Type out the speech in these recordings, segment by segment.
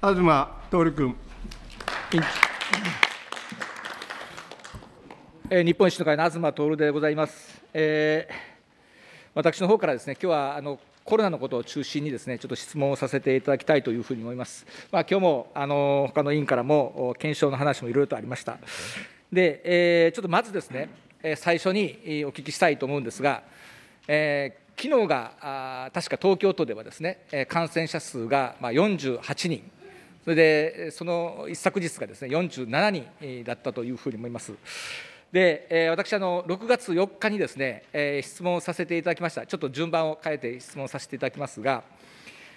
東徹君。日本維新の会の東徹でございます。えー、私の方からですね、今日はあのコロナのことを中心にですね、ちょっと質問をさせていただきたいというふうに思います。まあ今日もあの他の委員からも検証の話もいろいろとありました。で、えー、ちょっとまずですね、最初にお聞きしたいと思うんですが、えー、昨日があ確か東京都ではですね、感染者数がまあ48人。それでその一昨日がですね47人だったというふうに思います。で、私あの、6月4日にですね、え質問をさせていただきました、ちょっと順番を変えて質問させていただきますが、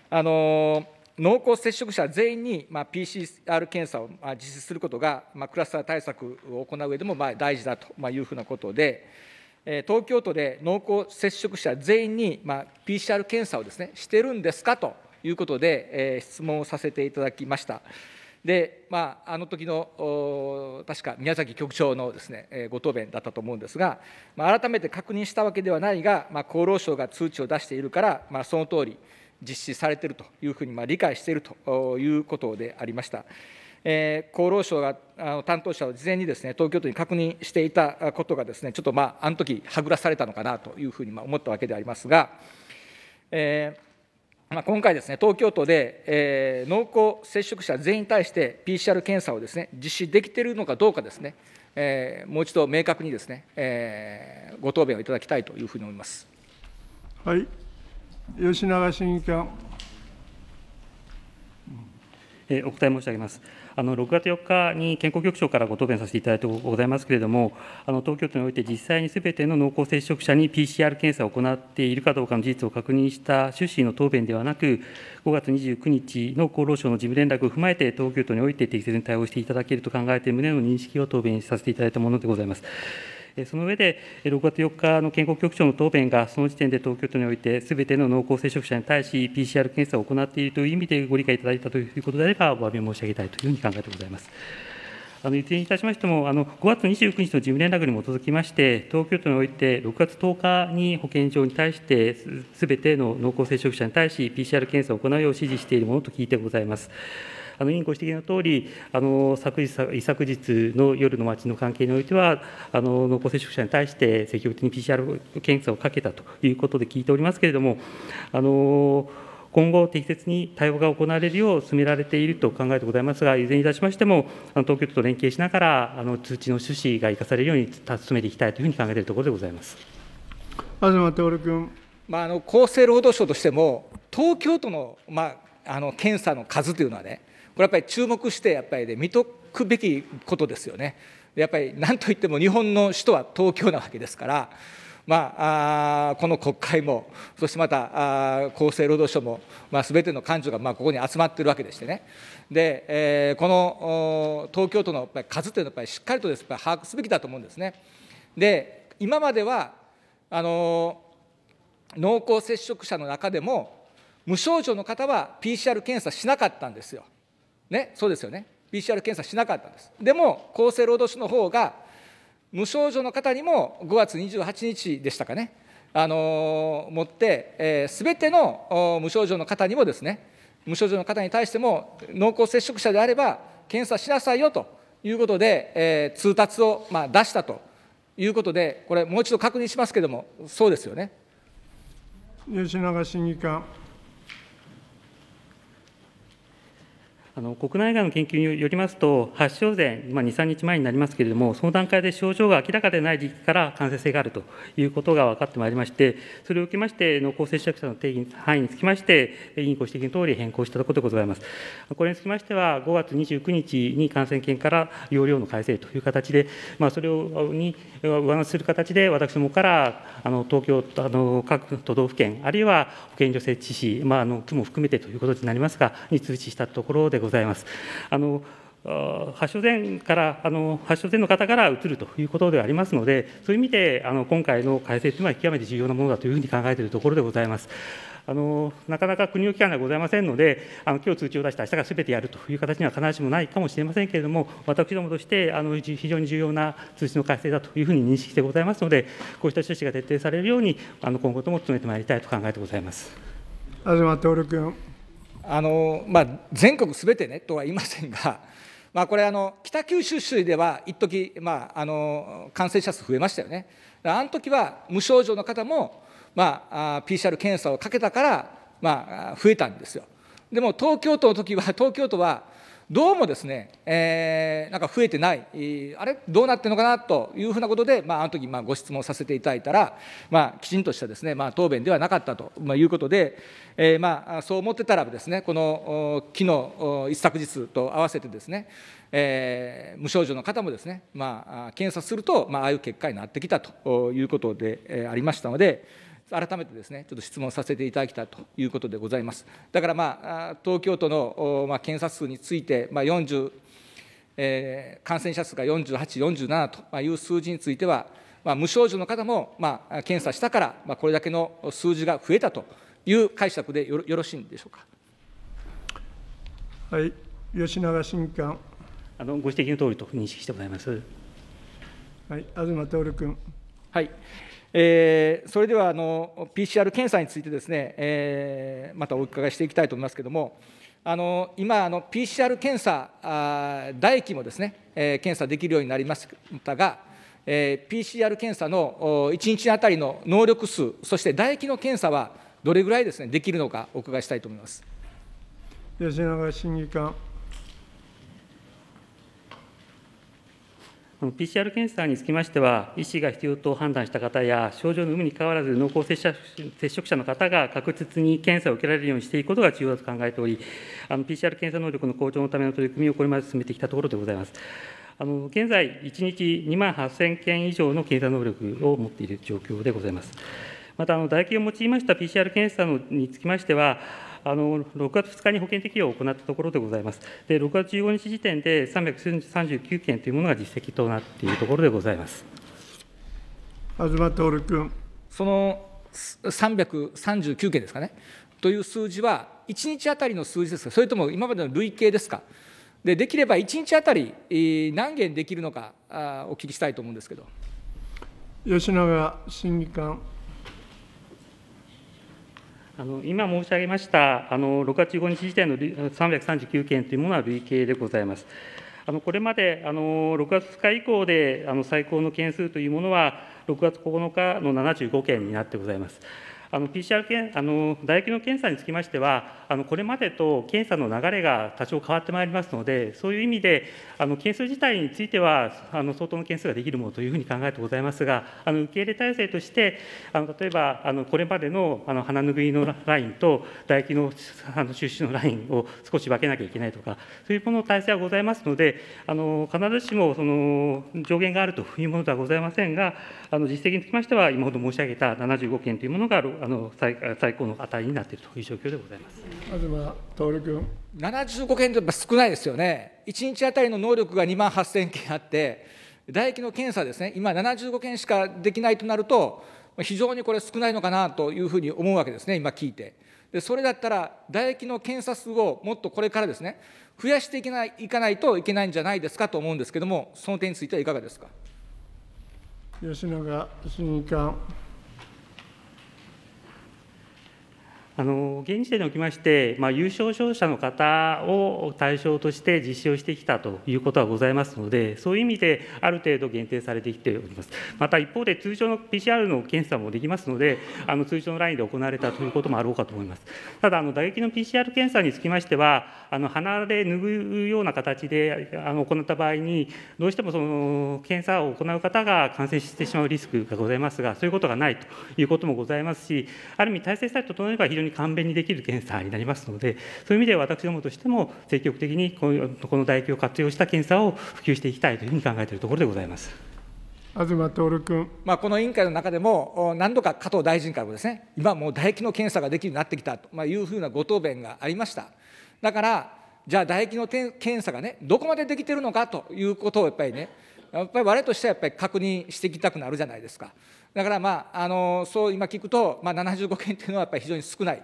あの濃厚接触者全員に、まあ、PCR 検査を、まあ、実施することが、まあ、クラスター対策を行う上でも、まあ、大事だと、まあ、いうふうなことで、え東京都で濃厚接触者全員に、まあ、PCR 検査をです、ね、してるんですかと。いうことで、えー、質問をさせていただきました。で、まあ、あの時の確か宮崎局長のです、ねえご答弁だったと思うんですが、まあ、改めて確認したわけではないが、まあ、厚労省が通知を出しているから、まあ、その通り実施されているというふうに、まあ、理解しているということでありました。えー、厚労省があの担当者を事前にですね東京都に確認していたことがですねちょっとまああの時はぐらされたのかなというふうにまあ思ったわけでありますが、えー、まあ、今回ですね、東京都で、えー、濃厚接触者全員に対して PCR 検査をですね、実施できているのかどうかですね、えー、もう一度明確にですね、えー、ご答弁をいただきたいというふうに思います。はい、吉永審議官。えお答え申し上げます。あの6月4日に健康局長からご答弁させていただいてございますけれども、あの東京都において実際にすべての濃厚接触者に PCR 検査を行っているかどうかの事実を確認した趣旨の答弁ではなく、5月29日の厚労省の事務連絡を踏まえて、東京都において適切に対応していただけると考えて、旨の認識を答弁させていただいたものでございます。その上で、6月4日の健康局長の答弁が、その時点で東京都において、すべての濃厚接触者に対し、PCR 検査を行っているという意味でご理解いただいたということであれば、お詫び申し上げたいというふうに考えてございます。あのいずれにいたしましても、あの5月29日の事務連絡に基づきまして、東京都において6月10日に保健所に対して、すべての濃厚接触者に対し、PCR 検査を行うよう指示しているものと聞いてございます。あの委員ご指摘のとおり、あの昨日一昨日の夜の街の関係においては、あの濃厚接触者に対して積極的に PCR 検査をかけたということで聞いておりますけれども、あの今後、適切に対応が行われるよう進められていると考えてございますが、いずれにいたしましても、あの東京都と連携しながら、あの通知の趣旨が生かされるように進めていきたいというふうに考えているところでございます東徹君、まああの。厚生労働省としても、東京都の,、まあ、あの検査の数というのはね、れやっぱり注目してやっぱりね見とくべきことですよね。やっぱり何といっても日本の首都は東京なわけですから。まあ、あこの国会も、そしてまたあ厚生労働省も、す、べ、ての官庁が、まあ、ここに集まっているわけでしてね、でえー、この東京都のやっぱり数というのは、やっぱりしっかりとです、ね、把握すべきだと思うんですね。で、今まではあの濃厚接触者の中でも、無症状の方は PCR 検査しなかったんですよ。ね、そうですよね、PCR 検査しなかったんです。でも、厚生労働省の方が、無症状の方にも5月28日でしたかね、あの持って、す、え、べ、ての無症状の方にもですね、無症状の方に対しても、濃厚接触者であれば、検査しなさいよということで、えー、通達を、まあ、出したということで、これ、もう一度確認しますけれども、そうですよね。吉永審議官。あの国内外の研究によりますと、発症前、まあ、2、3日前になりますけれども、その段階で症状が明らかでない時期から感染性があるということが分かってまいりまして、それを受けまして、濃厚接触者の定義範囲につきまして、委員ご指摘のとおり変更したところでございます。これにつきましては、5月29日に感染研から容量の改正という形で、まあ、それをに上乗せする形で、私どもからあの東京あの各都道府県、あるいは保健所設置士、まあ、あの区も含めてということになりますが、に通知したところでございます。あの発症前からあの発症前の方からうつるということではありますので、そういう意味であの今回の改正というのは極めて重要なものだというふうに考えているところでございます。あのなかなか国の機関ではございませんので、あの今日通知を出して明日がすべてやるという形には必ずしもないかもしれませんけれども、私どもとしてあの非常に重要な通知の改正だというふうに認識してございますので、こうした趣旨が徹底されるように、あの今後とも努めてまいりたいと考えてございます。東徹君。あのまあ、全国すべてねとは言いませんが、まあ、これあの、北九州市では一時、まああの感染者数増えましたよね、あの時は無症状の方も、まあ、PCR 検査をかけたから、まあ、増えたんですよ。でも東京都の時は、東京都はどうもですね、えー、なんか増えてない、あれ、どうなってるのかなというふうなことで、まあ、あの時まあご質問させていただいたら、まあ、きちんとしたですね、まあ、答弁ではなかったということで、えー、まあそう思ってたらですね、この昨日一昨日と合わせてですね、えー、無症状の方もですね、まあ、検査すると、まあ、ああいう結果になってきたということでありましたので、改めてですね、ちょっと質問させていただきたいということでございます。だからまあ、東京都の、まあ、検査数について、まあ、40、えー、感染者数が48、47という数字については、まあ、無症状の方も、まあ、検査したから、まあ、これだけの数字が増えたという解釈でよろよろしいんでしょうか。はい、吉永新官。あのご指摘の通りと認識してございます。はい、東徹君。はい。えー、それではあの PCR 検査についてですね、えー、またお伺いしていきたいと思いますけれども、あの今あの、PCR 検査、あ唾液もですね、えー、検査できるようになりましたが、えー、PCR 検査の1日あたりの能力数、そして唾液の検査はどれぐらいです、ね、できるのか、お伺いしたいと思います吉永審議官。PCR 検査につきましては、医師が必要と判断した方や、症状の有無にかかわらず、濃厚接触者の方が確実に検査を受けられるようにしていくことが重要だと考えており、PCR 検査能力の向上のための取り組みをこれまで進めてきたところでございます。あの現在、1日2万8000件以上の検査能力を持っている状況でございます。また、あの唾液を用いました PCR 検査のにつきましては、あの6月2日に保険適用を行ったところでございます。で6月15日時点で339件というものが実績となっているところでございます。東徹君。その339件ですかね、という数字は、1日当たりの数字ですか、それとも今までの累計ですか、でできれば1日当たり何件できるのか、お聞きしたいと思うんですけど。吉永審議官。あの今申し上げましたあの6月15日時点の339件というものは累計でございます。あのこれまであの6月2日以降であの最高の件数というものは、6月9日の75件になってございます。あの PCR 検あの唾液の検査につきましては、あのこれまでと検査の流れが多少変わってまいりますので、そういう意味で、あの件数自体については、あの相当の件数ができるものというふうに考えてございますが、あの受け入れ体制として、あの例えばあのこれまでのあの鼻拭いのラインと唾液のあの収集のラインを少し分けなきゃいけないとか、そういうものの体制はございますので、あの必ずしもその上限があるというものではございませんが、あの実績につきましては、今ほど申し上げた75件というものがあの最最高の値になっているという状況でございます東君75件とやっぱ少ないですよね、1日当たりの能力が2万8000件あって、唾液の検査ですね、今、75件しかできないとなると、非常にこれ、少ないのかなというふうに思うわけですね、今聞いて。でそれだったら、唾液の検査数をもっとこれからですね、増やしていけないいかないといけないんじゃないですかと思うんですけれども、その点についてはいかがですか。吉永新議官あの現時点におきまして、まあ、有症症者の方を対象として実施をしてきたということはございますので、そういう意味である程度限定されてきております。また一方で、通常の PCR の検査もできますので、あの通常のラインで行われたということもあろうかと思います。ただ、あの打撃の PCR 検査につきましては、あの鼻で拭うような形であの行った場合に、どうしてもその検査を行う方が感染してしまうリスクがございますが、そういうことがないということもございますし、ある意味、体制さえ整えば、常に簡便にできる検査になりますので、そういう意味で私どもとしても、積極的にこの唾液を活用した検査を普及していきたいというふうに考えているところでございます。東徹君、まあ、この委員会の中でも、何度か加藤大臣からもですね、今もう唾液の検査ができるようになってきたというふうなご答弁がありました。だから、じゃあ、唾液の検査がね、どこまでできてるのかということをやっぱりね、やっぱり我々としてはやっぱり確認していきたくなるじゃないですか。だからまああのそう今聞くと、まあ、75件というのはやっぱり非常に少ない。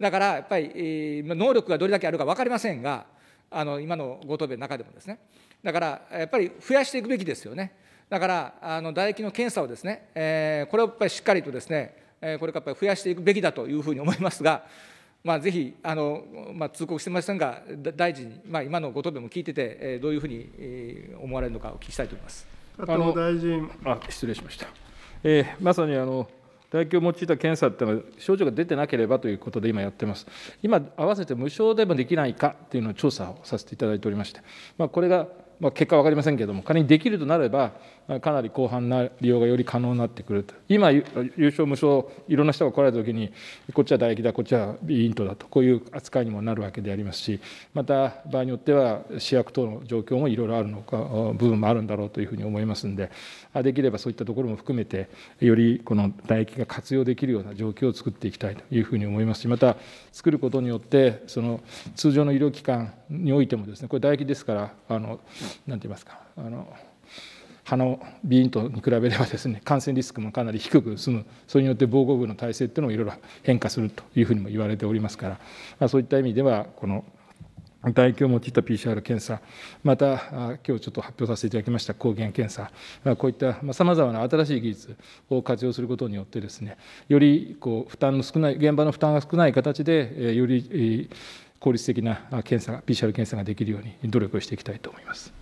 だからやっぱり、えー、能力がどれだけあるか分かりませんが、あの今のご答弁の中でもですね、だからやっぱり増やしていくべきですよね、だからあの唾液の検査をですね、えー、これをやっぱりしっかりとですね、えー、これからやっぱり増やしていくべきだというふうに思いますが、まあ、ぜひあの、まあ、通告してませんが、大臣まあ、今のご答弁も聞いてて、えー、どういうふうに思われるのかお聞きしたいと思います。加藤大臣あ失礼しました。えー、まさにあの唾液を用いた検査っていうのは症状が出てなければということで今やってます。今合わせて無償でもできないかっていうのを調査をさせていただいておりまして、まあ、これが、まあ、結果は分かりませんけれども仮にできるとなればかなり広範な利用がより可能になってくると今有償無償いろんな人が来られた時にこっちは唾液だこっちはビーントだとこういう扱いにもなるわけでありますしまた場合によっては試薬等の状況もいろいろあるのか部分もあるんだろうというふうに思いますんでできればそういったところも含めてよりこの唾液が活用できるような状況を作っていきたいというふうに思いますしまた作ることによってその通常の医療機関においてもですねこれ唾液ですからあの何て言いますかあの鼻のビーンとに比べればですね感染リスクもかなり低く済むそれによって防護具の体制っていうのもいろいろ変化するというふうにも言われておりますから、まあ、そういった意味ではこの唾液を用いた PCR 検査、また今日ちょっと発表させていただきました抗原検査、こういったさまざまな新しい技術を活用することによって、ですねよりこう負担の少ない、現場の負担が少ない形で、より効率的な検査、PCR 検査ができるように努力をしていきたいと思います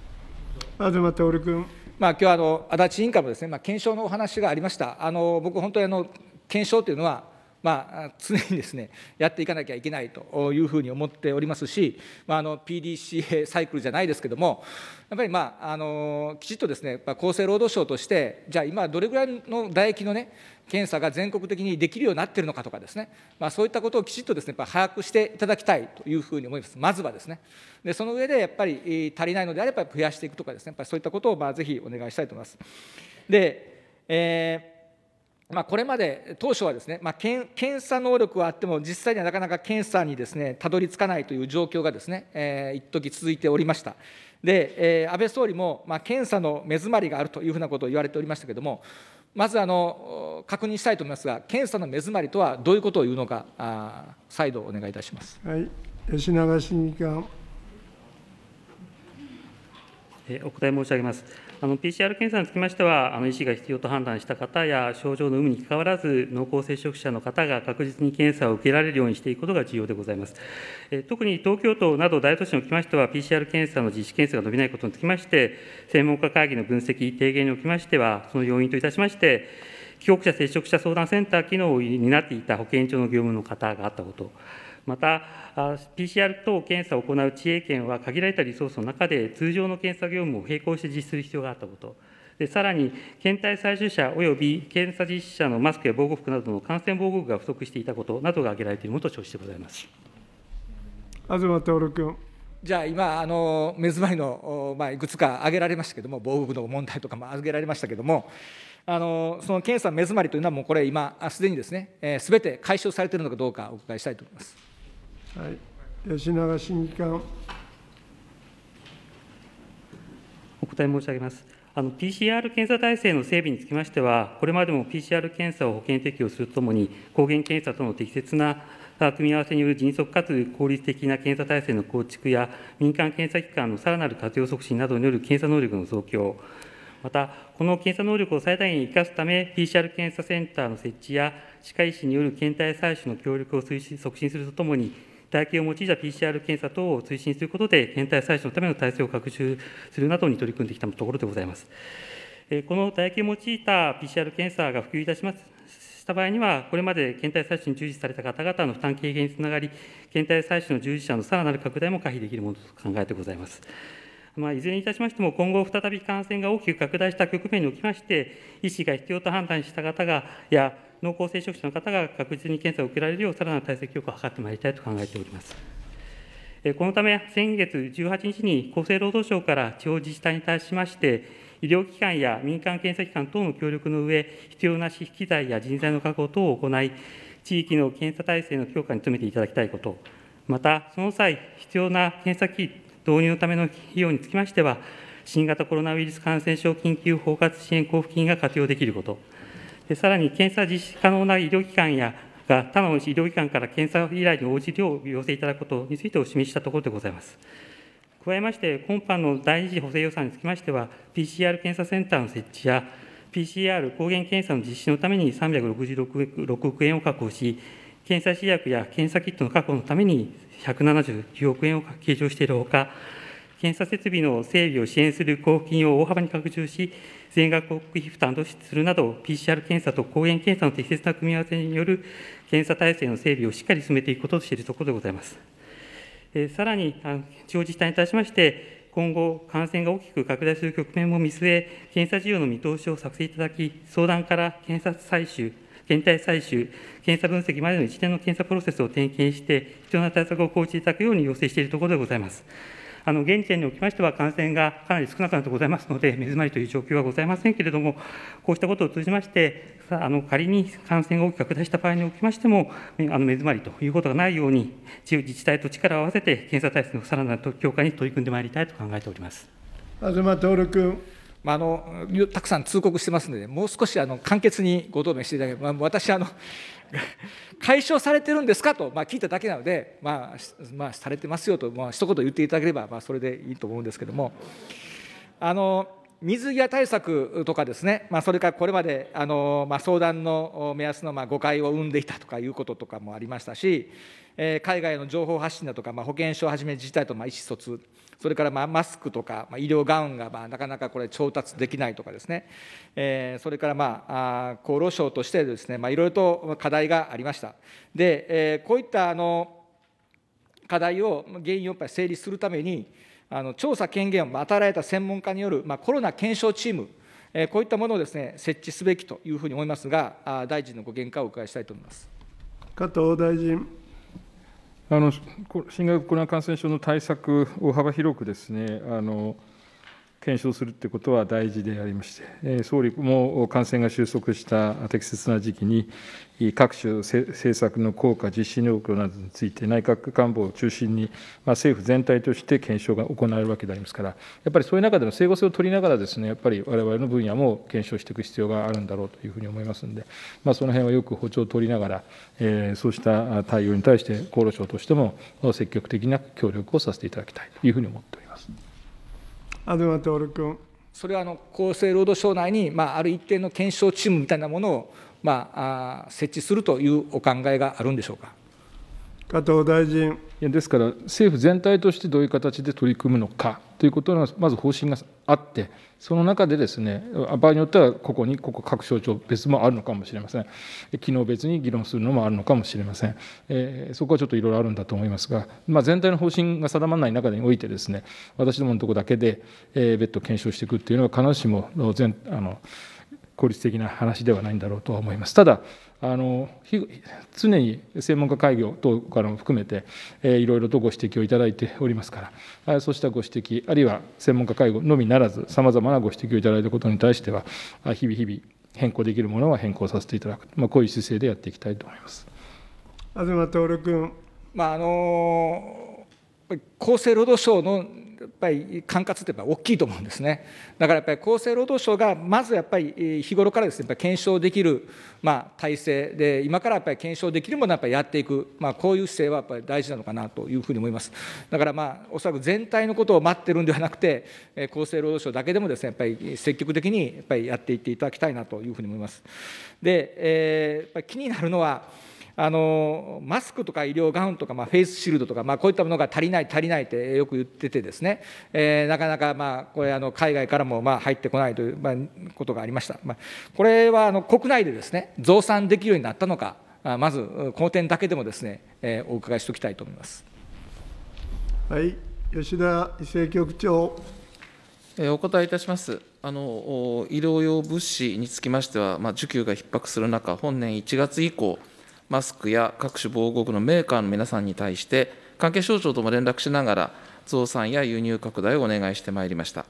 東徹君。まあ、今日はあの足立委員からもですね、まあ、検証のお話がありました。あの僕本当にあの検証というのはまあ、常にですね、やっていかなきゃいけないというふうに思っておりますし、まあ、あの PDCA サイクルじゃないですけども、やっぱり、まあ、あのきちっとですね、厚生労働省として、じゃあ、今、どれぐらいの唾液のね、検査が全国的にできるようになっているのかとかですね、まあ、そういったことをきちっとですね、やっぱ把握していただきたいというふうに思います。まずはですね。で、その上でやっぱり足りないのであれば増やしていくとかですね、やっぱりそういったことをまあぜひお願いしたいと思います。で、えーまあ、これまで当初はですね、まあ、検査能力はあっても、実際にはなかなか検査にですね、たどり着かないという状況がですね、えー、一時続いておりました。で、えー、安倍総理も、まあ、検査の目詰まりがあるというふうなことを言われておりましたけれども、まずあの確認したいと思いますが、検査の目詰まりとはどういうことを言うのか、あ再度お願いいたします。はい、吉永審議官。お答え申し上げます。PCR 検査につきましては、あの医師が必要と判断した方や、症状の有無にかかわらず、濃厚接触者の方が確実に検査を受けられるようにしていくことが重要でございます。え特に東京都など大都市におきましては、PCR 検査の実施件数が伸びないことにつきまして、専門家会議の分析、提言におきましては、その要因といたしまして、帰国者接触者相談センター機能を担っていた保健所の業務の方があったこと。また、PCR 等検査を行う知恵権は限られたリソースの中で、通常の検査業務を並行して実施する必要があったこと、でさらに、検体採取者および検査実施者のマスクや防護服などの感染防護具が不足していたことなどが挙げられているものと承知でございます東徹君。じゃあ今、あの目詰まりの、まあ、いくつか挙げられましたけれども、防護の問題とかも挙げられましたけれども、あのその検査目詰まりというのは、もうこれ、今、すでにですね、す、え、べ、て解消されているのかどうか、お伺いしたいと思います。吉永審議官。お答え申し上げます。PCR 検査体制の整備につきましては、これまでも PCR 検査を保険適用するとともに、抗原検査との適切な組み合わせによる迅速かつ効率的な検査体制の構築や、民間検査機関のさらなる活用促進などによる検査能力の増強、また、この検査能力を最大限に生かすため、PCR 検査センターの設置や、歯科医師による検体採取の協力を推進促進するとともに、唾液を用いた PCR 検査等を推進することで、検体採取のための体制を拡充するなどに取り組んできたところでございます。この唾液を用いた PCR 検査が普及いたしますした場合には、これまで検体採取に従事された方々の負担軽減につながり、検体採取の従事者のさらなる拡大も回避できるものと考えてございます。まあ、いずれにいたしましても、今後、再び感染が大きく拡大した局面におきまして、医師が必要と判断した方が、や濃厚接触者の方が確実に検査を受けられるよう、さらなる体制強化を図ってまいりたいと考えております。このため、先月18日に厚生労働省から地方自治体に対しまして、医療機関や民間検査機関等の協力の上、必要な機材や人材の確保等を行い、地域の検査体制の強化に努めていただきたいこと、また、その際、必要な検査機導入のための費用につきましては、新型コロナウイルス感染症緊急包括支援交付金が活用できること、さらに検査実施可能な医療機関やが他の医療機関から検査依頼に応じるよう要請いただくことについてお示ししたところでございます。加えまして、今般の第2次補正予算につきましては、PCR 検査センターの設置や、PCR 抗原検査の実施のために366億円を確保し、検査試薬や検査キットの確保のために179億円を計上しているほか、検査設備の整備を支援する交付金を大幅に拡充し、全額国費負担とするなど、PCR 検査と抗原検査の適切な組み合わせによる検査体制の整備をしっかり進めていくこととしているところでございます。えさらに、地方自治体に対しまして、今後、感染が大きく拡大する局面も見据え、検査需要の見通しを作成いただき、相談から検査採取、検体採取、検査分析までの一連の検査プロセスを点検して、必要な対策を講じていただくように要請しているところでございます。あの現時点におきましては、感染がかなり少なくなってございますので、目詰まりという状況はございませんけれども、こうしたことを通じまして、あの仮に感染が大きく拡大した場合におきましても、あの目詰まりということがないように、自治体と力を合わせて、検査体制のさらなる強化に取り組んでまいりたいと考えております東徹君。まあ、あのたくさん通告してますので、もう少しあの簡潔にご答弁していただければ、まあ、私あの、解消されてるんですかと、まあ、聞いただけなので、まあ、まあ、されてますよと、まあ一言言っていただければ、まあ、それでいいと思うんですけども。あの水際対策とかですね、まあ、それからこれまであの、まあ、相談の目安のまあ誤解を生んでいたとかいうこととかもありましたし、えー、海外の情報発信だとか、まあ、保健所をはじめ自治体とまあ意思疎通それからまあマスクとか、まあ、医療ガウンがまあなかなかこれ調達できないとかですね、えー、それからまあ厚労省としてですね、まあ、いろいろと課題がありました。で、えー、こういったあの課題を、原因をやっぱり整理するために、あの調査権限を与えられた専門家による、まあ、コロナ検証チーム、えこういったものをです、ね、設置すべきというふうに思いますが、大臣のご見解をお伺いしたいと思います加藤大臣。あの新型コロナ感染症の対策を幅広くですねあの検証するということは大事でありまして、総理も感染が収束した適切な時期に、各種政策の効果、実施状況などについて、内閣官房を中心に、まあ、政府全体として検証が行われるわけでありますから、やっぱりそういう中での整合性を取りながらです、ね、やっぱりわれわれの分野も検証していく必要があるんだろうというふうに思いますので、まあ、その辺はよく補聴を取りながら、えー、そうした対応に対して、厚労省としても積極的な協力をさせていただきたいというふうに思っております。東徹君それはあの厚生労働省内に、まあ、ある一定の検証チームみたいなものをまあ、設置するというお考えがあるんでしょうか。加藤大臣いやですから、政府全体としてどういう形で取り組むのかということの、まず方針があって、その中で、ですね場合によっては、ここに、ここ、各省庁別もあるのかもしれません、機能別に議論するのもあるのかもしれません、えー、そこはちょっといろいろあるんだと思いますが、まあ、全体の方針が定まらない中において、ですね私どものところだけで、えー、別途検証していくというのは、必ずしも全あの、効率的な話ではないんだろうとは思います。ただあの常に専門家会議等からも含めて、えー、いろいろとご指摘をいただいておりますからそうしたご指摘あるいは専門家会合のみならずさまざまなご指摘をいただいたことに対しては日々日々変更できるものは変更させていただく、まあ、こういう姿勢でやっていきたいと思います。東徹君、まああの厚生労働省のやっぱり管轄ってやっぱ大きいと思うんですね。だからやっぱり厚生労働省がまずやっぱり日頃からですね、やっぱ検証できるまあ体制で今からやっぱり検証できるものをやっぱりやっていくまあこういう姿勢はやっぱり大事なのかなというふうに思います。だからまあおそらく全体のことを待ってるんではなくて厚生労働省だけでもですねやっぱり積極的にやっぱりやっていっていただきたいなというふうに思います。で、えー、やっぱり気になるのは。あのマスクとか医療ガウンとか、まあ、フェイスシールドとか、まあ、こういったものが足りない、足りないってよく言っててですね、えー、なかなか、まあ、これあの、海外からも、まあ、入ってこないという、まあ、ことがありました。まあ、これはあの国内でですね増産できるようになったのか、まずこの点だけでもですね、えー、お伺いしておきたいと思います。はい、吉田医政局長。お答えいたします。あの医療用物資につきましては、まあ、需給が逼迫する中、本年1月以降、マスクや各種防護具のメーカーの皆さんに対して、関係省庁とも連絡しながら、増産や輸入拡大をお願いしてまいりました。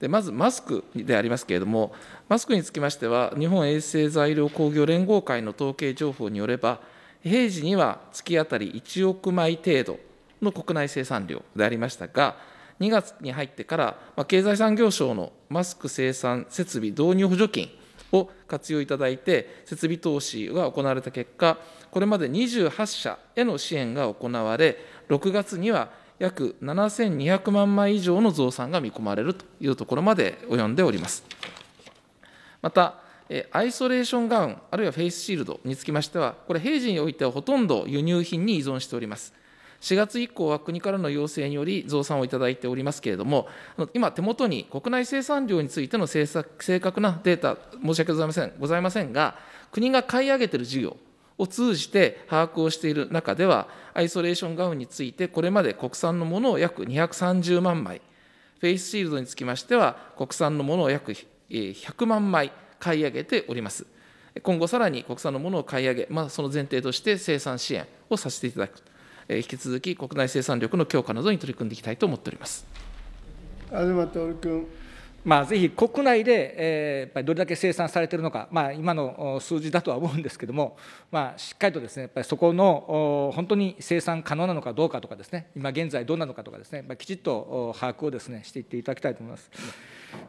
でまずマスクでありますけれども、マスクにつきましては、日本衛生材料工業連合会の統計情報によれば、平時には月当たり1億枚程度の国内生産量でありましたが、2月に入ってから、経済産業省のマスク生産設備導入補助金を活用いただいて、設備投資が行われた結果、これまで28社への支援が行われ、6月には約7200万枚以上の増産が見込まれるというところまで及んでおります。また、アイソレーションガウン、あるいはフェイスシールドにつきましては、これ、平時においてはほとんど輸入品に依存しております。4月以降は国からの要請により増産をいただいておりますけれども、今、手元に国内生産量についての正確なデータ、申し訳ございませんございませんが、国が買い上げている事業を通じて把握をしている中では、アイソレーションガウンについて、これまで国産のものを約230万枚、フェイスシールドにつきましては、国産のものを約100万枚買い上げております。今後さらに国産のものを買い上げ、まあ、その前提として生産支援をさせていただく。引き続き国内生産力の強化などに取り組んでいきたいと思っております。東徹君まあ、ぜひ国内で、えやっぱりどれだけ生産されているのか、まあ、今の数字だとは思うんですけれども、まあ、しっかりとですねやっぱりそこの本当に生産可能なのかどうかとかですね今現在どうなのかとかですね、まあ、きちっと把握をですねしていっていただきたいと思います。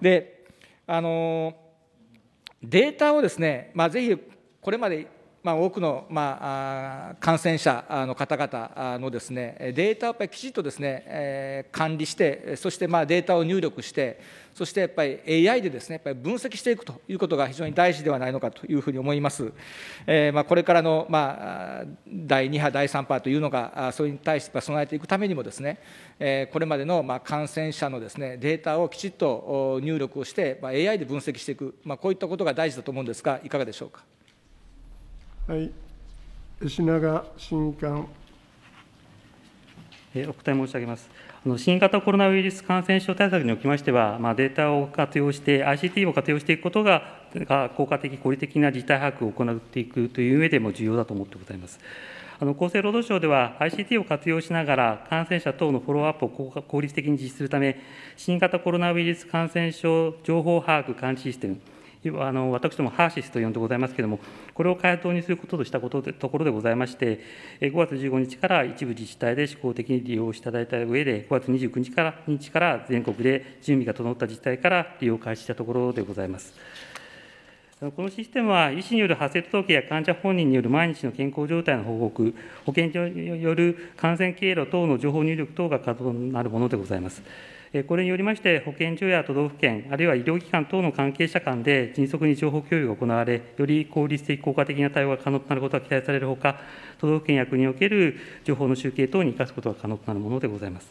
であのデータをですね、まあ、ぜひこれまでまあ、多くの、まあ、感染者の方々のです、ね、データをやっぱりきちっとです、ねえー、管理して、そしてまあデータを入力して、そしてやっぱり AI でです、ね、やっぱり分析していくということが非常に大事ではないのかというふうに思います。えー、まあこれからの、まあ、第2波、第3波というのが、それに対して備えていくためにもです、ね、えー、これまでのまあ感染者のです、ね、データをきちっと入力をして、まあ、AI で分析していく、まあ、こういったことが大事だと思うんですが、いかがでしょうか。品川伸観。お答え申し上げます。新型コロナウイルス感染症対策におきましては、まあ、データを活用して、ICT を活用していくことが、効果的、効率的な実態把握を行っていくという上でも重要だと思ってございます。あの厚生労働省では、ICT を活用しながら、感染者等のフォローアップを効率的に実施するため、新型コロナウイルス感染症情報把握管理システム、あの私どもハーシスと呼んでございますけれども、これを回答にすることとしたことでところでございまして、5月15日から一部自治体で試行的に利用していただいた上で、5月29日から日から全国で準備が整った自治体から利用開始したところでございます。このシステムは、医師による発生届や患者本人による毎日の健康状態の報告、保健所による感染経路等の情報入力等が可能になるものでございます。これによりまして、保健所や都道府県、あるいは医療機関等の関係者間で迅速に情報共有が行われ、より効率的、効果的な対応が可能となることが期待されるほか、都道府県や国における情報の集計等に生かすことが可能となるものでございます。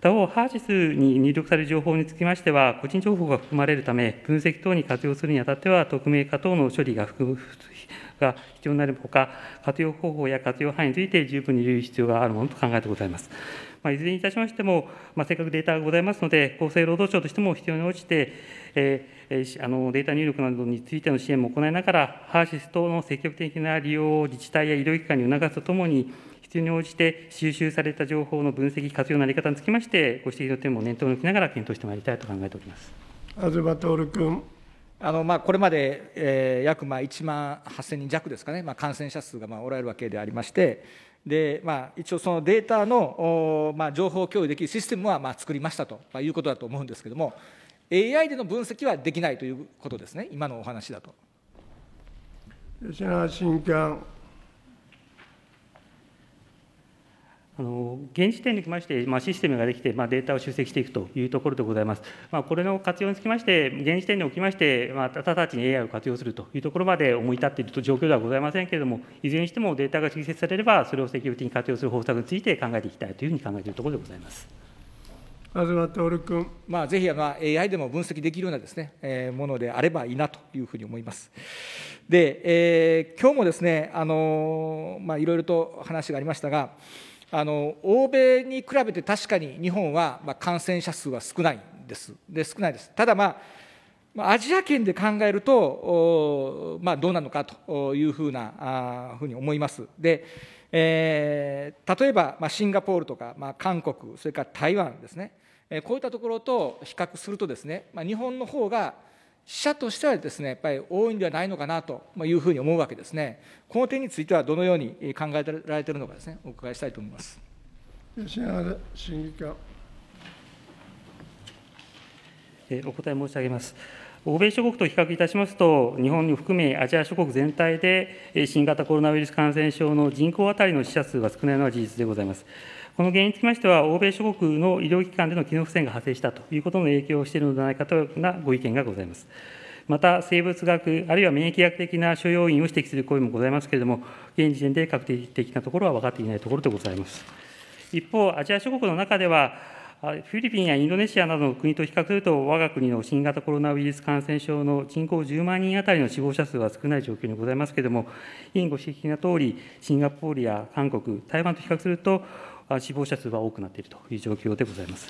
他方、ハーシスに入力される情報につきましては、個人情報が含まれるため、分析等に活用するにあたっては、匿名化等の処理が含むが必要になるほか、活用方法や活用範囲について十分に留意必要があるものと考えてございます。まあ、いずれにいたしましても、まあ、せっかくデータがございますので、厚生労働省としても必要に応じて、えー、あのデータ入力などについての支援も行いながら、ハーシス等の積極的な利用を自治体や医療機関に促すとともに、必要に応じて収集された情報の分析、活用の在り方につきまして、ご指摘の点も念頭に置きながら検討してまいりたいと考えております東徹君。あのまあ、これまで、え約まあ1万8000人弱ですかね、感染者数がまあおられるわけでありまして、で、まあ、一応そのデータの、まあ、情報共有できるシステムは、まあ、作りましたと、まあ、いうことだと思うんですけれども、AI での分析はできないということですね、今のお話だと。吉永新官あの現時点にきまして、まあ、システムができて、まあ、データを集積していくというところでございます。まあ、これの活用につきまして、現時点におきまして、まあ、直ちに AI を活用するというところまで思い立っている状況ではございませんけれども、いずれにしてもデータが蓄積されれば、それを積極的に活用する方策について考えていきたいというふうに考えているところでございます。東徹君、まあ、ぜひ、まあ、AI でも分析できるようなですね、ねえー、ものであればいいなというふうに思います。で、えー、今日もですね、あのー、まあ、いろいろと話がありましたが、あの欧米に比べて確かに日本は、まあ、感染者数は少ないんですで少ないですただまあアジア圏で考えると、まあ、どうなのかというふうなふうに思いますで、えー、例えば、まあ、シンガポールとか、まあ、韓国それから台湾ですねこういったところと比較するとですね、まあ、日本の方が死者としてはですねやっぱり多いんではないのかなというふうに思うわけですね。この点についてはどのように考えられているのかですねお伺いしたいと思います。吉原審議官。お答え申し上げます。欧米諸国と比較いたしますと、日本に含めアジア諸国全体で新型コロナウイルス感染症の人口当たりの死者数が少ないのは事実でございます。この原因につきましては、欧米諸国の医療機関での機能不全が発生したということの影響をしているのではないかというなご意見がございます。また、生物学、あるいは免疫学的な諸要因を指摘する声もございますけれども、現時点で確定的なところは分かっていないところでございます。一方、アジア諸国の中では、フィリピンやインドネシアなどの国と比較すると、我が国の新型コロナウイルス感染症の人口10万人当たりの死亡者数は少ない状況にございますけれども、委員ご指摘のとおり、シンガポールや韓国、台湾と比較すると、死亡者数は多くなっているという状況でございます。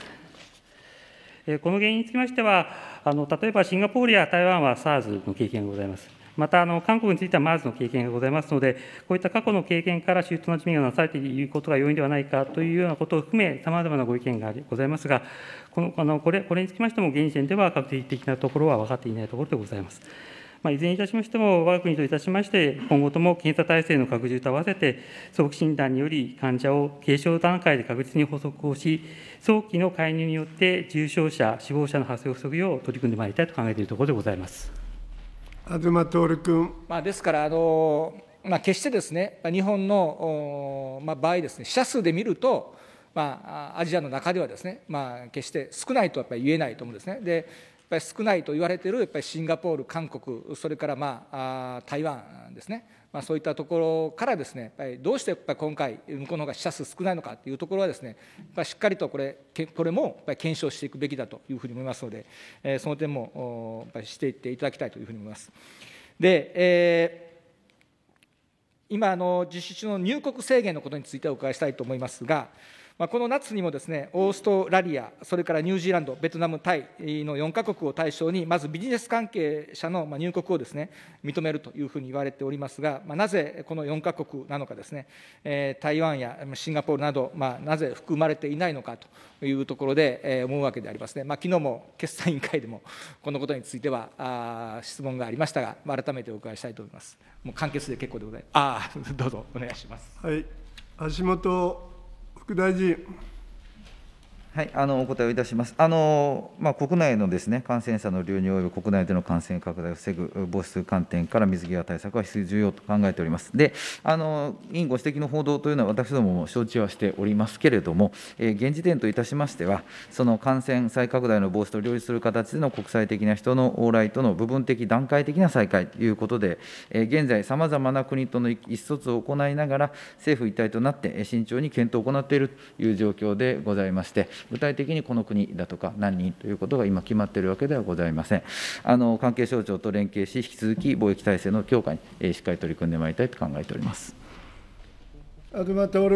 この原因につきましては、あの例えばシンガポールや台湾は SARS の経験がございます。またあの、韓国については MERS の経験がございますので、こういった過去の経験から手術の準備がなされていることが要因ではないかというようなことを含め、さまざまなご意見がございますが、このあのこれこれにつきましても、現時点では確定的なところは分かっていないところでございます。まあ、いずれにいたしましても、我が国といたしまして、今後とも検査体制の拡充と合わせて、早期診断により患者を軽症段階で確実に補足をし、早期の介入によって重症者、死亡者の発生を防ぐよう取り組んでまいりたいと考えているところでございます。東徹君。まあ、ですから、あのまあ、決してですね、日本の、まあ、場合ですね、死者数で見ると、まあ、アジアの中ではですね、まあ、決して少ないとはやっぱり言えないと思うんですね。でぱり少ないと言われているやっぱりシンガポール、韓国、それから、まあ、台湾ですね、まあ、そういったところからですねやっぱりどうしてやっぱり今回、向こうの方が死者数少ないのかというところはですねやっぱりしっかりとこれこれもやっぱり検証していくべきだというふうに思いますので、えー、その点もやっぱりしていっていただきたいというふうに思います。で、えー今あの、実施中の入国制限のことについてお伺いしたいと思いますが、まあ、この夏にもですね、オーストラリア、それからニュージーランド、ベトナム、タイの4か国を対象に、まずビジネス関係者の入国をですね、認めるというふうに言われておりますが、まあ、なぜこの4か国なのかですね、え台湾やシンガポールなど、まあ、なぜ含まれていないのかというところで、え思うわけでありますね。まあ、昨日も決算委員会でも、このことについては質問がありましたが、改めてお伺いしたいと思います。もう簡潔で結構でございます。ああ、どうぞお願いします。はい、橋本副大臣。はい、あのお答えをいたします。あのまあ、国内のです、ね、感染者の流入及び国内での感染拡大を防ぐ防止観点から水際対策は必須重要と考えております。で、あの委員ご指摘の報道というのは、私どもも承知はしておりますけれども、えー、現時点といたしましては、その感染再拡大の防止と両立する形での国際的な人の往来との部分的、段階的な再開ということで、えー、現在、さまざまな国との意思疎通を行いながら、政府一体となって慎重に検討を行っているという状況でございまして、具体的にこの国だとか何人ということが今決まっているわけではございません。あの関係省庁と連携し、引き続き貿易体制の強化にしっかり取り組んでまいりたいと考えております。東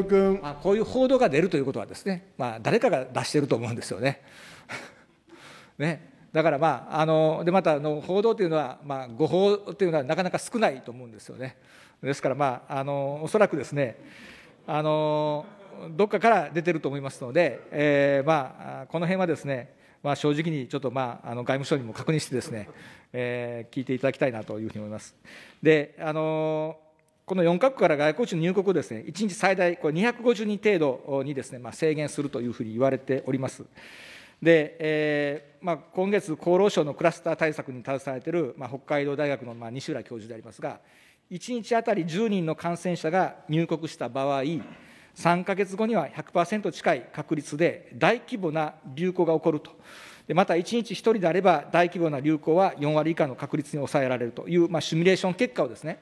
君、あ、こういう報道が出るということはですね、まあ、誰かが出してると思うんですよね。ねだからまあ、あのでまたの報道というのは、まあ、誤報というのはなかなか少ないと思うんですよね。ですから、まあ、あのおそらくですねあのどっかから出てると思いますので、えー、まあ、この辺はですね、まあ、正直にちょっと、まあ、あの外務省にも確認してですね、えー、聞いていただきたいなというふうに思います。で、あのこの4カ国から外国人の入国をですね、1日最大これ250人程度にですね、まあ、制限するというふうに言われております。で、えーまあ、今月、厚労省のクラスター対策に携われている、まあ、北海道大学の、まあ、西浦教授でありますが、1日あたり10人の感染者が入国した場合、3か月後には100%近い確率で大規模な流行が起こると、また1日1人であれば、大規模な流行は4割以下の確率に抑えられるという、まあ、シミュレーション結果をですね、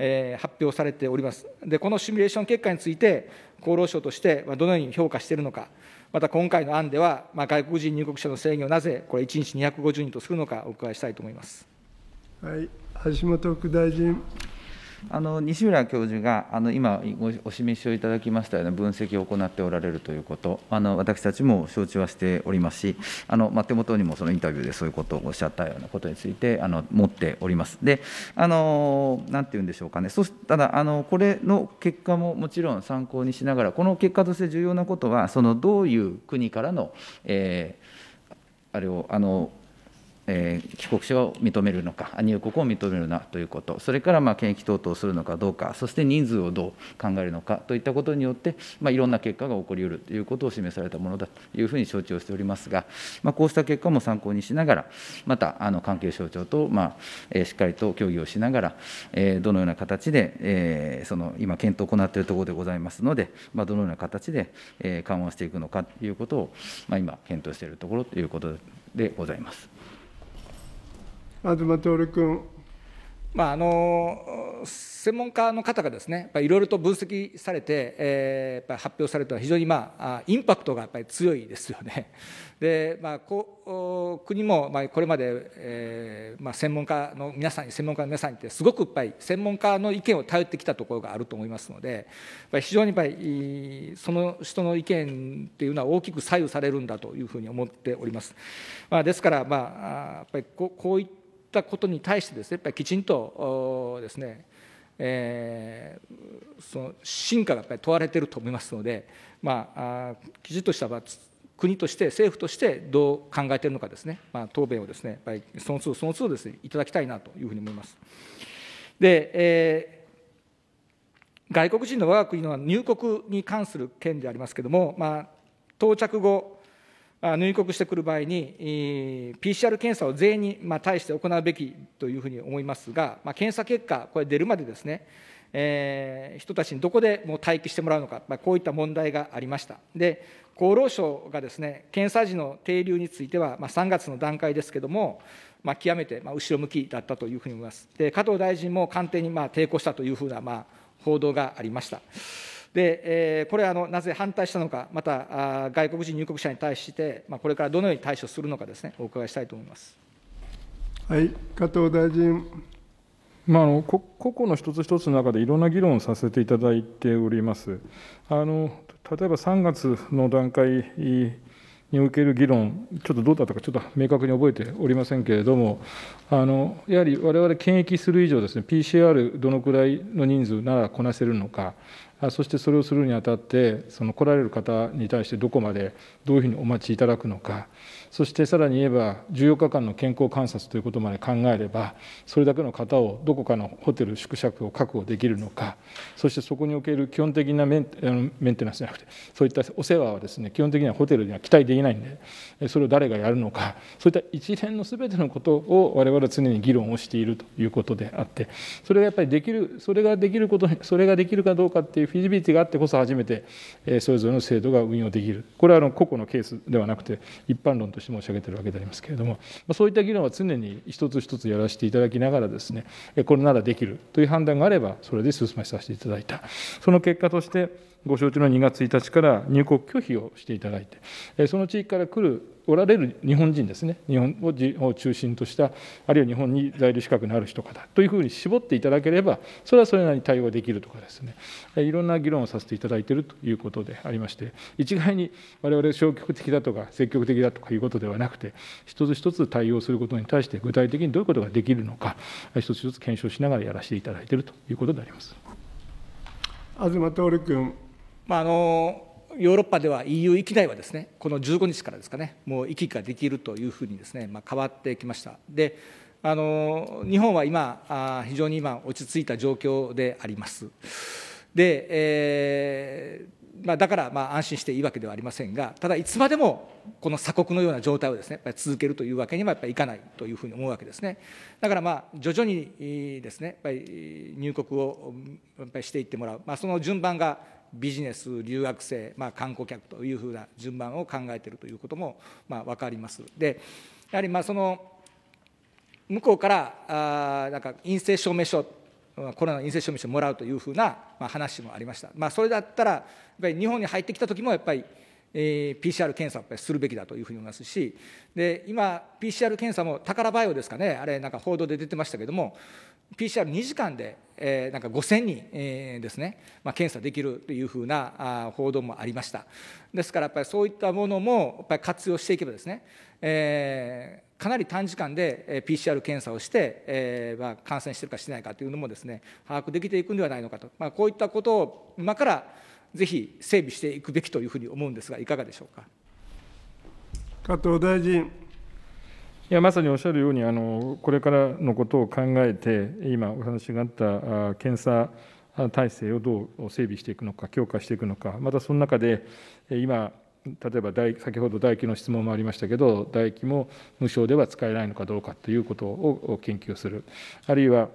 えー、発表されております。で、このシミュレーション結果について、厚労省としてどのように評価しているのか、また今回の案では、まあ、外国人入国者の制限をなぜ、これ、1日250人とするのか、お伺いしたいと思います。はい、橋本副大臣。あの西浦教授があの今お示しをいただきましたような分析を行っておられるということ、あの私たちも承知はしておりますし、あのまあ、手元にもそのインタビューでそういうことをおっしゃったようなことについてあの持っております。で、あのなんていうんでしょうかね、そしただあの、これの結果ももちろん参考にしながら、この結果として重要なことは、そのどういう国からの、えー、あれをあのえ帰国者を認めるのか、入国を認めるなということ、それからまあ検疫等々をするのかどうか、そして人数をどう考えるのかといったことによって、まあ、いろんな結果が起こりうるということを示されたものだというふうに承知をしておりますが、まあ、こうした結果も参考にしながら、またあの関係省庁と、まあえしっかりと協議をしながら、えどのような形で、えその今、検討を行っているところでございますので、まあ、どのような形で、え緩和していくのかということを、ま今、検討しているところということでございます。東徹君。まあ、あの専門家の方がですね、いろいろと分析されて、えー、発表されたのは非常に、まあ、インパクトがやっぱり強いですよね。で、まあ、こ国も、まあ、これまで、えーまあ、専門家の皆さんに、専門家の皆さんにって、すごくいっぱい専門家の意見を頼ってきたところがあると思いますので、非常にやっぱりその人の意見っていうのは大きく左右されるんだというふうに思っております。まあ、ですから、まあ、やっぱりここういったったことに対してです、ね、やっぱりきちんとですね、えー、その進化がやっぱり問われていると思いますので、まあ、あきちんとした国として、政府としてどう考えているのかですね、まあ、答弁をですね、やっぱりその都度その都度です、ね、いただきたいなというふうに思います。で、えー、外国人の我が国の入国に関する件でありますけれども、まあ、到着後、入国してくる場合に、PCR 検査を全員に対して行うべきというふうに思いますが、検査結果、これ出るまでですね、えー、人たちにどこでもう待機してもらうのか、まあ、こういった問題がありました。で、厚労省がですね、検査時の停留については、まあ、3月の段階ですけれども、まあ、極めて、まあ、後ろ向きだったというふうに思います。で、加藤大臣も官邸に、まあ、抵抗したというふうな、まあ、報道がありました。で、えー、これあの、なぜ反対したのか、またあ外国人入国者に対して、まあ、これからどのように対処するのかですね、お伺いしたいと思います。はい、加藤大臣。まあ、あの個々の一つ一つの中でいろんな議論をさせていただいております。あの例えば3月の段階における議論、ちょっとどうだったか、ちょっと明確に覚えておりませんけれども、あのやはりわれわれ検疫する以上です、ね、PCR どのくらいの人数ならこなせるのか、そしてそれをするにあたって、その来られる方に対してどこまでどういうふうにお待ちいただくのか。そしてさらに言えば14日間の健康観察ということまで考えればそれだけの方をどこかのホテル宿泊を確保できるのかそしてそこにおける基本的なメンテナンスじゃなくてそういったお世話はですね基本的にはホテルには期待できないんでそれを誰がやるのかそういった一連の全てのことを我々は常に議論をしているということであってそれがやっぱりできるそれができることそれができるかどうかっていうフィジビリティがあってこそ初めてそれぞれの制度が運用できるこれはあの個々のケースではなくて一般論ととして申し上げているわけでありますけれどもそういった議論は常に一つ一つやらせていただきながらですねこれならできるという判断があればそれで進めさせていただいたその結果としてご承知の2月1日から入国拒否をしていただいて、その地域から来る、おられる日本人ですね、日本を中心とした、あるいは日本に在留資格のある人からというふうに絞っていただければ、それはそれなりに対応できるとかですね、いろんな議論をさせていただいているということでありまして、一概に我々消極的だとか、積極的だとかいうことではなくて、一つ一つ対応することに対して、具体的にどういうことができるのか、一つ一つ検証しながらやらせていただいているということであります。東徹君。まあ、あのヨーロッパでは EU 域内はですねこの15日からですかねもう行き来ができるというふうにですね、まあ、変わってきました。であの日本は今あ、非常に今、落ち着いた状況であります。で、えーまあ、だから、まあ、安心していいわけではありませんが、ただ、いつまでもこの鎖国のような状態をです、ね、やっぱり続けるというわけにはやっぱりいかないというふうに思うわけですね。だから、まあ、徐々にですね、やっぱり入国をやっぱりしていってもらう、まあ、その順番がビジネス、留学生、まあ、観光客というふうな順番を考えているということも、まあ、分かります。でやはりまあその向こうからあなんか陰性証明書コロナの陰性証明書をもらうというふうな、まあ、話もありました、まあ、それだったら、やっぱり日本に入ってきた時も、やっぱり、え PCR 検査をするべきだというふうに思いますし、で今、PCR 検査も、宝バイオですかね、あれ、なんか報道で出てましたけれども、PCR2 時間でえー、なんか5000人、えー、ですね、まあ、検査できるというふうなあ報道もありました。ですから、やっぱりそういったものもやっぱり活用していけばですね、えー、かなり短時間で PCR 検査をして、えーまあ、感染してるかしてないかというのもですね把握できていくんではないのかと、まあ、こういったことを今からぜひ整備していくべきというふうに思うんですが、いかがでしょうか。加藤大臣。いやまさにおっしゃるようにあの、これからのことを考えて、今お話があった検査体制をどう整備していくのか、強化していくのか、またその中で、今、例えば先ほど唾液の質問もありましたけど唾液も無償では使えないのかどうかということを研究するあるいは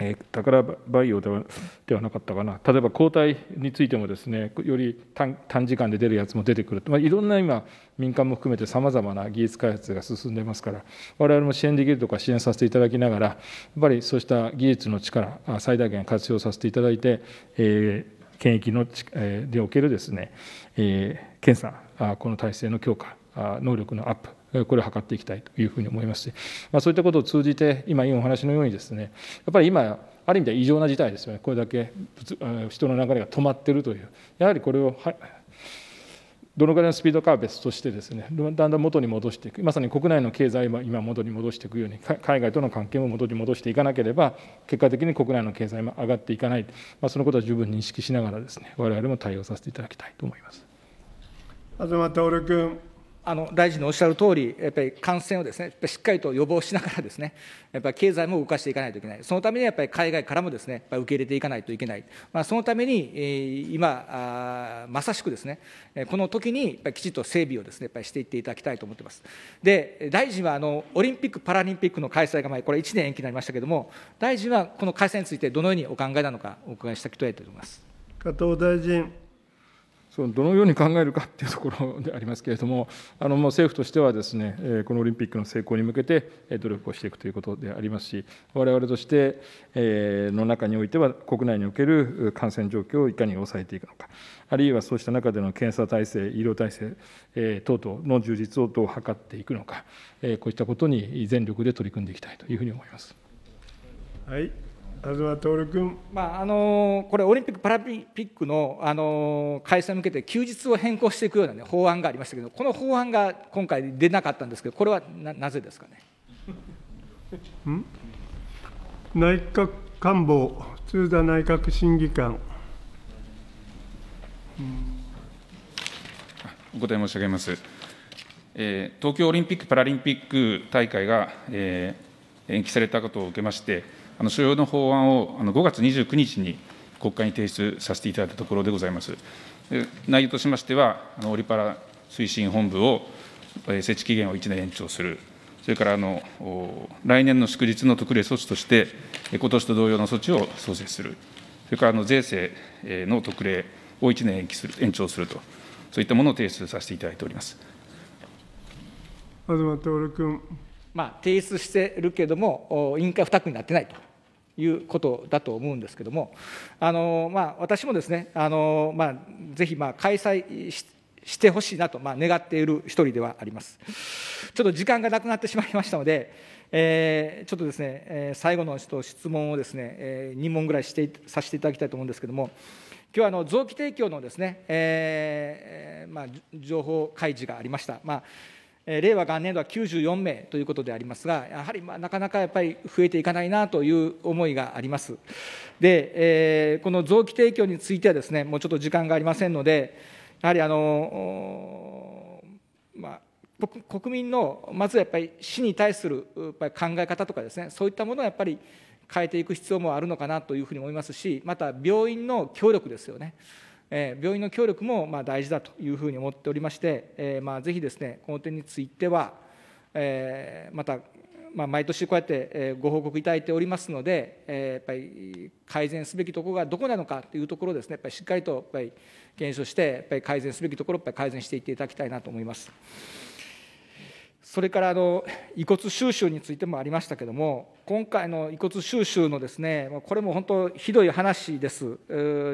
え宝培養ではではなかったかな例えば抗体についてもですねより短時間で出るやつも出てくる、まあ、いろんな今民間も含めてさまざまな技術開発が進んでますから我々も支援できるとか支援させていただきながらやっぱりそうした技術の力最大限活用させていただいて、えー、検疫の、えー、でおけるですね、えー、検査この体制の強化能力のアップこれを図っていきたいというふうに思いますし、まあ、そういったことを通じて、今、今お話のようにですね、やっぱり今、ある意味では異常な事態ですよね、これだけ人の流れが止まっているという、やはりこれをはどのぐらいのスピードかは別としてですね、だんだん元に戻していく、まさに国内の経済も今、元に戻していくように、海外との関係も元に戻していかなければ、結果的に国内の経済も上がっていかない、まあ、そのことは十分認識しながらですね、我々も対応させていただきたいと思います。東徹君。あの大臣のおっしゃる通り、やっぱり感染をですね、やっぱりしっかりと予防しながらですね、やっぱり経済も動かしていかないといけない。そのためにやっぱり海外からもですね、やっぱり受け入れていかないといけない。まあ、そのために、今まさしくですね、この時にやっぱりきちっと整備をですね、やっぱりしていっていただきたいと思っています。で、大臣はあのオリンピック・パラリンピックの開催が前、これ1年延期になりましたけれども、大臣はこの開催についてどのようにお考えなのか、お伺いしきたいと思います。加藤大臣。そのどのように考えるかっていうところでありますけれども、あのもう政府としてはですね、このオリンピックの成功に向けて努力をしていくということでありますし、われわれとしての中においては、国内における感染状況をいかに抑えていくのか、あるいはそうした中での検査体制、医療体制等々の充実をどう図っていくのか、こういったことに全力で取り組んでいきたいというふうに思います。はいあとは徹君、まああのこれ、オリンピック・パラリンピックの、あの開催に向けて休日を変更していくような、ね、法案がありましたけど、この法案が今回出なかったんですけど、これはななぜですかね。内閣官房、通田内閣審議官。お答え申し上げます。えー、東京オリンピック・パラリンピック大会が、えー、延期されたことを受けまして、所要の法案を5月29日に国会に提出させていただいたところでございます。内容としましては、オリパラ推進本部を設置期限を1年延長する、それからあの来年の祝日の特例措置として、今年と同様の措置を創設する、それからあの税制の特例を1年延期する延長すると、そういったものを提出させていただいております。東徹君。まあ、提出してるけれども、委員会2託になってないということだと思うんですけども、あのまあ、私もですね、あのまあ、ぜひまあ開催ししてほしいなと、まあ、願っている一人ではあります。ちょっと時間がなくなってしまいましたので、えー、ちょっとですね、えー、最後のちょっと質問をですね、えー、2問ぐらいしてさせていただきたいと思うんですけども、今日はあの臓器提供のですね、えーまあ、情報開示がありました。まあ令和元年度は94名ということでありますが、やはりまあなかなかやっぱり増えていかないなという思いがあります。で、えー、この臓器提供についてはですね、もうちょっと時間がありませんので、やはりあの、まあ、国民のまずやっぱり死に対するやっぱり考え方とかですね、そういったものをやっぱり変えていく必要もあるのかなというふうに思いますし、また病院の協力ですよね。病院の協力もまあ大事だというふうに思っておりまして、えー、まあぜひですね、この点については、えー、また、まあ、毎年こうやってご報告いただいておりますので、えー、やっぱり改善すべきところがどこなのかというところですね、やっぱりしっかりとやっぱり検証して、やっぱり改善すべきところをやっぱり改善していっていただきたいなと思います。それからあの遺骨収集についてもありましたけれども、今回の遺骨収集のですね、これも本当、ひどい話です、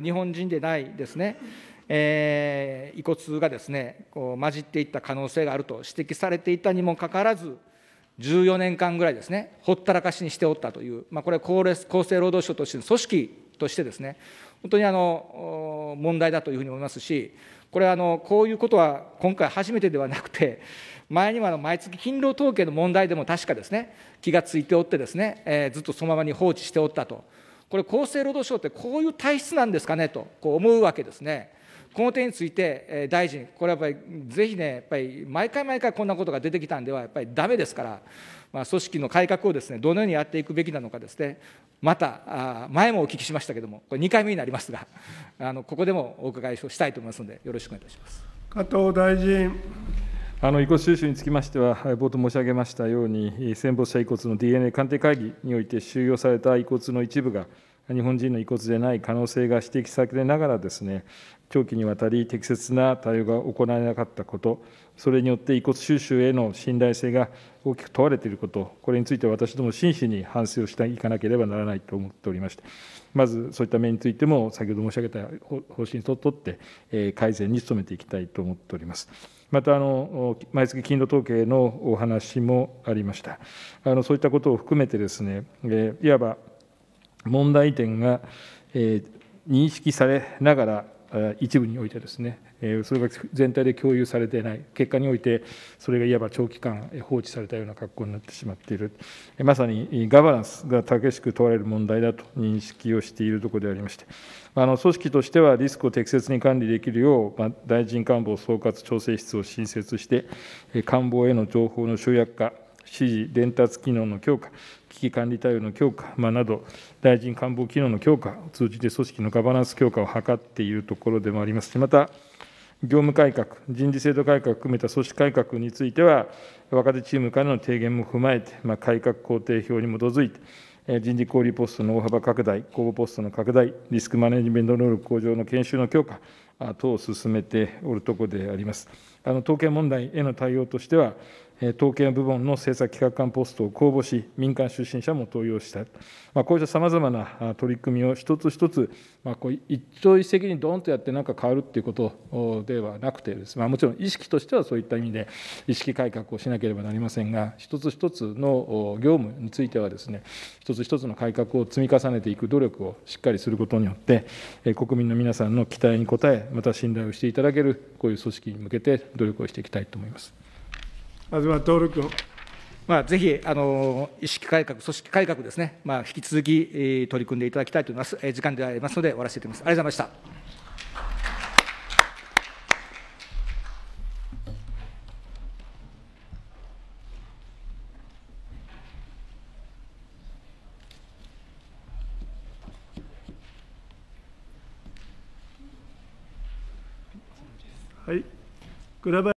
日本人でないですね、えー、遺骨がですねこう混じっていった可能性があると指摘されていたにもかかわらず、14年間ぐらいですね、ほったらかしにしておったという、まあ、これは厚生労働省としての組織としてですね、本当にあの問題だというふうに思いますし、これはあのこういうことは今回初めてではなくて、前にはの毎月勤労統計の問題でも確かですね、気がついておってですね、えー、ずっとそのままに放置しておったと。これ厚生労働省ってこういう体質なんですかねとこう思うわけですね。この点について、えー、大臣、これはやっぱりぜひね、やっぱり毎回毎回こんなことが出てきたんでは、やっぱりだめですから、まあ、組織の改革をですねどのようにやっていくべきなのかですね、またあ前もお聞きしましたけれども、これ2回目になりますが、あのここでもお伺いをしたいと思いますので、よろしくお願いいたします。加藤大臣遺骨収集につきましては、冒頭申し上げましたように、戦没者遺骨の DNA 鑑定会議において収容された遺骨の一部が、日本人の遺骨でない可能性が指摘されながらですね、長期にわたり適切な対応が行われなかったこと、それによって遺骨収集への信頼性が大きく問われていること、これについて私ども真摯に反省をしていかなければならないと思っておりまして、まずそういった面についても、先ほど申し上げた方針ととって、改善に努めていきたいと思っております。またあの毎月勤労統計のお話もありました、あのそういったことを含めてです、ね、いわば問題点がえ認識されながら、一部においてですね、それが全体で共有されていない、結果において、それがいわば長期間放置されたような格好になってしまっている、まさにガバナンスが激しく問われる問題だと認識をしているところでありまして、あの組織としてはリスクを適切に管理できるよう、ま大臣官房総括調整室を新設して、官房への情報の集約化、指示、伝達機能の強化、危機管理対応の強化、まあ、など、大臣官房機能の強化を通じて、組織のガバナンス強化を図っているところでもありますし、また、業務改革、人事制度改革を含めた組織改革については、若手チームからの提言も踏まえて、まあ、改革工程表に基づいて、人事交流ポストの大幅拡大、公募ポストの拡大、リスクマネジメント能力向上の研修の強化等を進めておるところであります。あの統計問題への対応としては、統計部門の政策企画官ポストを公募し、民間出身者も登用した、まあ、こうしたさまざまな取り組みを一つ一つ、まあ、こう一朝一夕にどんとやってなんか変わるっていうことではなくてです、ね、まあ、もちろん意識としてはそういった意味で、意識改革をしなければなりませんが、一つ一つの業務についてはですね、一つ一つの改革を積み重ねていく努力をしっかりすることによって、国民の皆さんの期待に応え、また信頼をしていただける、こういう組織に向けて努力をしていきたいと思います。東徹君。まあ、ぜひ、あの、意識改革、組織改革ですね、まあ、引き続き、えー、取り組んでいただきたいと思います。えー、時間でありますので、終わらせていただきます。ありがとうございました。はい。